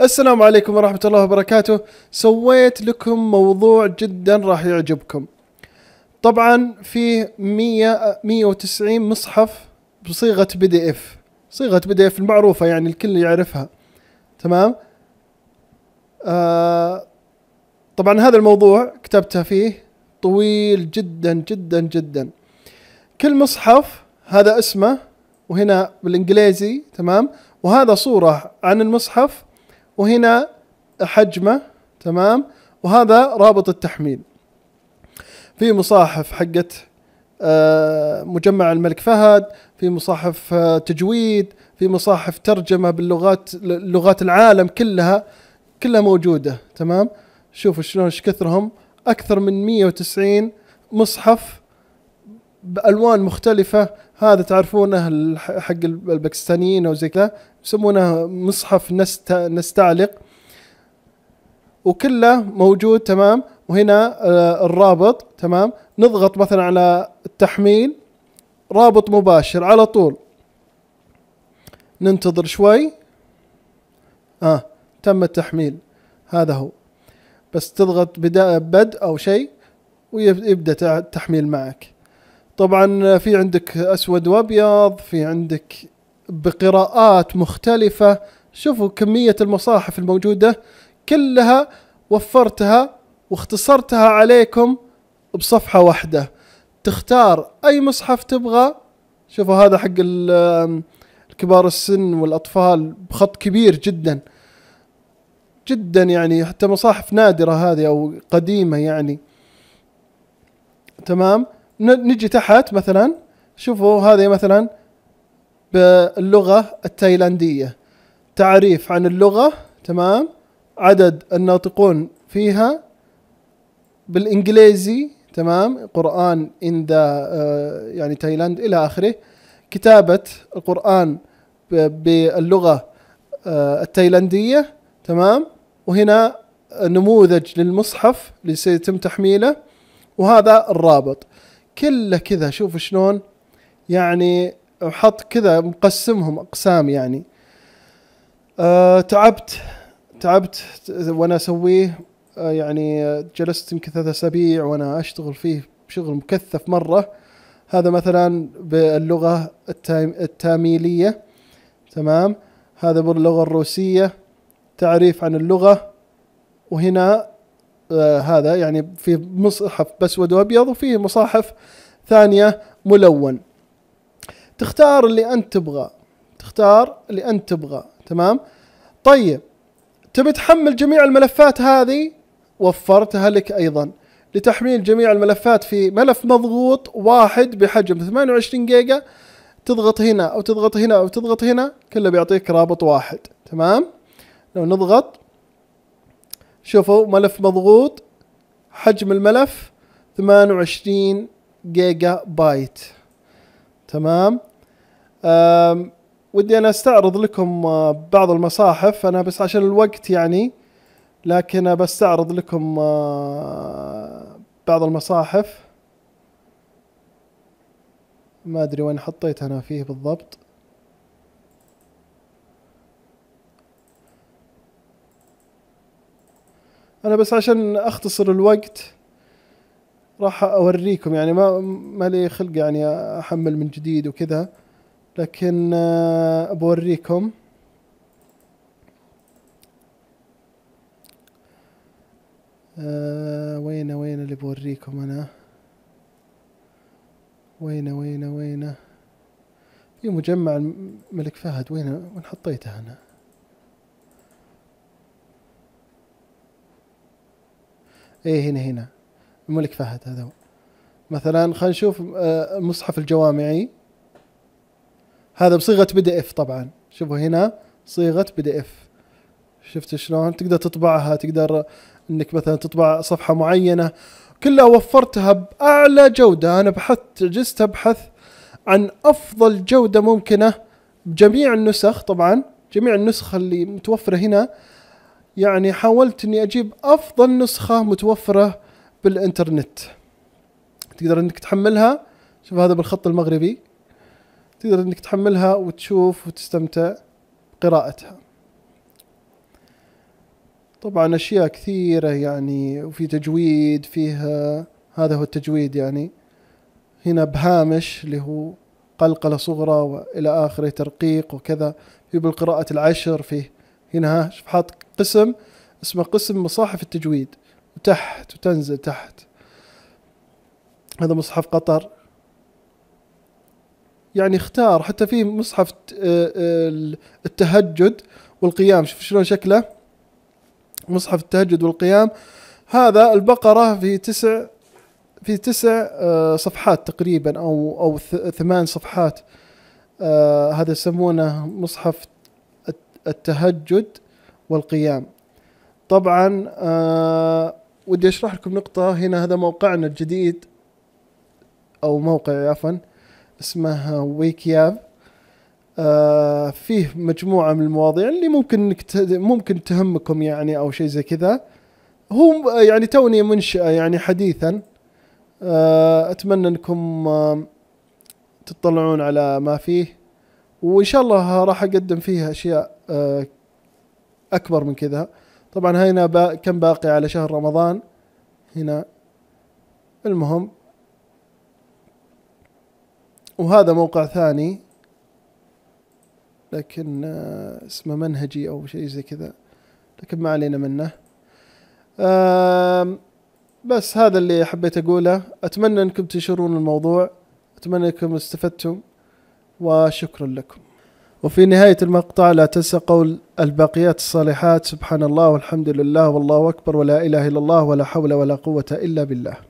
السلام عليكم ورحمة الله وبركاته سويت لكم موضوع جدا راح يعجبكم طبعا فيه 100 190 مصحف بصيغة بي دي اف صيغة بي دي اف المعروفة يعني الكل يعرفها تمام آه طبعا هذا الموضوع كتبته فيه طويل جدا جدا جدا كل مصحف هذا اسمه وهنا بالانجليزي تمام وهذا صورة عن المصحف وهنا حجمه تمام وهذا رابط التحميل في مصاحف حقت آه، مجمع الملك فهد في مصاحف آه، تجويد في مصاحف ترجمة باللغات لغات العالم كلها كلها موجودة تمام شوفوا شلون ايش كثرهم أكثر من 190 مصحف بألوان مختلفة هذا تعرفونه حق الباكستانيين او زي كذا يسمونه مصحف نست نستعلق وكله موجود تمام وهنا آه، الرابط تمام نضغط مثلا على التحميل رابط مباشر على طول ننتظر شوي اه تم التحميل هذا هو بس تضغط بدء او شيء ويبدا التحميل معك طبعا في عندك اسود وابيض في عندك بقراءات مختلفة شوفوا كمية المصاحف الموجودة كلها وفرتها واختصرتها عليكم بصفحة واحدة تختار أي مصحف تبغى شوفوا هذا حق كبار السن والأطفال بخط كبير جدا جدا يعني حتى مصاحف نادرة هذه أو قديمة يعني تمام نجي تحت مثلا شوفوا هذه مثلا باللغة التايلاندية تعريف عن اللغة تمام عدد الناطقون فيها بالإنجليزي تمام قرآن إن آه، ذا يعني تايلاند إلى آخره كتابة القرآن باللغة آه، التايلاندية تمام وهنا نموذج للمصحف اللي سيتم تحميله وهذا الرابط كله كذا شوف شلون يعني وحط كذا مقسمهم اقسام يعني أه تعبت تعبت وانا اسويه أه يعني جلست يمكن ثلاث اسابيع وانا اشتغل فيه بشغل مكثف مره هذا مثلا باللغه التاميليه تمام هذا باللغه الروسيه تعريف عن اللغه وهنا آه، هذا يعني في مصحف باسود وابيض وفي مصاحف ثانيه ملون تختار اللي انت تبغى تختار اللي انت تبغى تمام طيب تبي تحمل جميع الملفات هذه وفرتها لك ايضا لتحميل جميع الملفات في ملف مضغوط واحد بحجم 28 جيجا تضغط هنا او تضغط هنا او تضغط هنا كله بيعطيك رابط واحد تمام لو نضغط شوفوا ملف مضغوط حجم الملف 28 جيجا بايت تمام ودي انا استعرض لكم آه، بعض المصاحف انا بس عشان الوقت يعني لكن بستعرض لكم آه، بعض المصاحف ما ادري وين حطيت انا فيه بالضبط انا بس عشان اختصر الوقت راح اوريكم يعني ما ما لي خلق يعني احمل من جديد وكذا لكن آه، بوريكم أه وين وين اللي بوريكم انا وين وين وين في مجمع الملك فهد وين وين حطيته انا ايه هنا هنا الملك فهد هذا هو مثلا خلينا نشوف المصحف آه، الجوامعي هذا بصيغه بي دي اف طبعا شوفوا هنا صيغه بي دي اف شفت شلون تقدر تطبعها تقدر انك مثلا تطبع صفحه معينه كلها وفرتها باعلى جوده انا بحثت جست ابحث عن افضل جوده ممكنه بجميع النسخ طبعا جميع النسخ اللي متوفره هنا يعني حاولت اني اجيب افضل نسخه متوفره بالانترنت تقدر انك تحملها شوف هذا بالخط المغربي تقدر انك تحملها وتشوف وتستمتع بقراءتها طبعا اشياء كثيرة يعني وفي تجويد فيها هذا هو التجويد يعني هنا بهامش اللي هو قلقلة صغرى والى اخره ترقيق وكذا في بالقراءة العشر فيه هنا شوف حاط قسم اسمه قسم مصاحف التجويد وتحت وتنزل تحت هذا مصحف قطر يعني اختار حتى في مصحف آه، آه، التهجد والقيام شوف شلون شكله مصحف التهجد والقيام هذا البقرة في تسع في تسع آه، صفحات تقريبا أو أو ثمان صفحات هذا يسمونه مصحف التهجد والقيام طبعا آه، ودي اشرح لكم نقطة هنا هذا موقعنا الجديد او موقع عفوا اسمه ويكياب آه، فيه مجموعة من المواضيع اللي ممكن ممكن تهمكم يعني او شيء زي كذا هو يعني توني منشأة يعني حديثا آه، اتمنى انكم تطلعون على ما فيه وان شاء الله راح اقدم فيه اشياء آه، أكبر من كذا طبعا هنا با كم باقي على شهر رمضان هنا المهم وهذا موقع ثاني لكن آه، اسمه منهجي أو شيء زي كذا لكن ما علينا منه بس هذا اللي حبيت أقوله أتمنى أنكم تنشرون الموضوع أتمنى أنكم استفدتم وشكرا لكم وفي نهاية المقطع لا تنسى قول الباقيات الصالحات سبحان الله والحمد لله والله أكبر ولا إله إلا الله ولا حول ولا قوة إلا بالله